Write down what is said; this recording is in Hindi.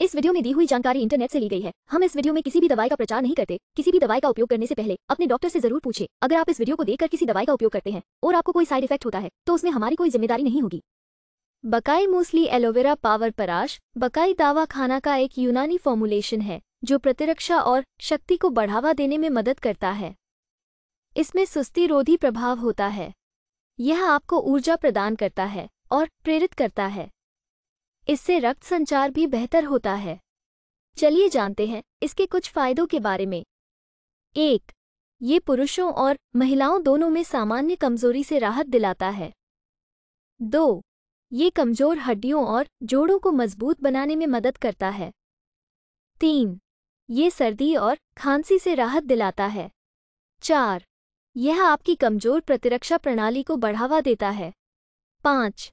इस वीडियो में दी हुई जानकारी इंटरनेट से ली गई है हम इस वीडियो में किसी भी दवाई का प्रचार नहीं करते किसी भी दवाई का उपयोग करने से पहले अपने डॉक्टर से जरूर पूछे अगर आप इस वीडियो को देखकर किसी दवाई का उपयोग करते हैं और आपको कोई साइड इफेक्ट होता है तो उसमें हमारी कोई जिम्मेदारी नहीं होगी बकाई मूसली एलोवेरा पावर पराश बकाई दावा खाना का एक यूनानी फॉर्मुलेशन है जो प्रतिरक्षा और शक्ति को बढ़ावा देने में मदद करता है इसमें सुस्ती रोधी प्रभाव होता है यह आपको ऊर्जा प्रदान करता है और प्रेरित करता है इससे रक्त संचार भी बेहतर होता है चलिए जानते हैं इसके कुछ फायदों के बारे में एक ये पुरुषों और महिलाओं दोनों में सामान्य कमजोरी से राहत दिलाता है दो ये कमजोर हड्डियों और जोड़ों को मजबूत बनाने में मदद करता है तीन ये सर्दी और खांसी से राहत दिलाता है चार यह आपकी कमजोर प्रतिरक्षा प्रणाली को बढ़ावा देता है पाँच